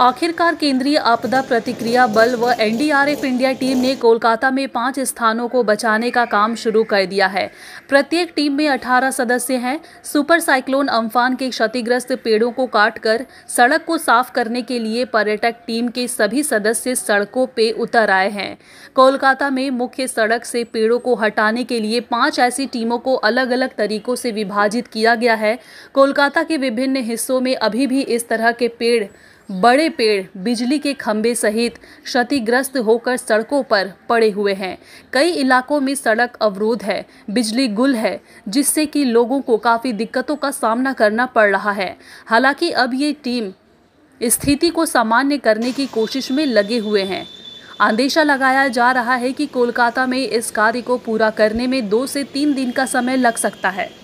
आखिरकार केंद्रीय आपदा प्रतिक्रिया बल व एनडीआरएफ इंडिया टीम ने कोलकाता में पांच स्थानों को बचाने का काम शुरू कर दिया है प्रत्येक टीम में 18 सदस्य हैं सुपर साइक्लोन अम्फान के क्षतिग्रस्त पेड़ों को काटकर सड़क को साफ करने के लिए पर्यटक टीम के सभी सदस्य सड़कों पर उतर आए हैं कोलकाता में मुख्य सड़क से पेड़ों को हटाने के लिए पाँच ऐसी टीमों को अलग अलग तरीकों से विभाजित किया गया है कोलकाता के विभिन्न हिस्सों में अभी भी इस तरह के पेड़ बड़े पेड़ बिजली के खंभे सहित क्षतिग्रस्त होकर सड़कों पर पड़े हुए हैं कई इलाकों में सड़क अवरोध है बिजली गुल है जिससे कि लोगों को काफ़ी दिक्कतों का सामना करना पड़ रहा है हालांकि अब ये टीम स्थिति को सामान्य करने की कोशिश में लगे हुए हैं आंदेशा लगाया जा रहा है कि कोलकाता में इस कार्य को पूरा करने में दो से तीन दिन का समय लग सकता है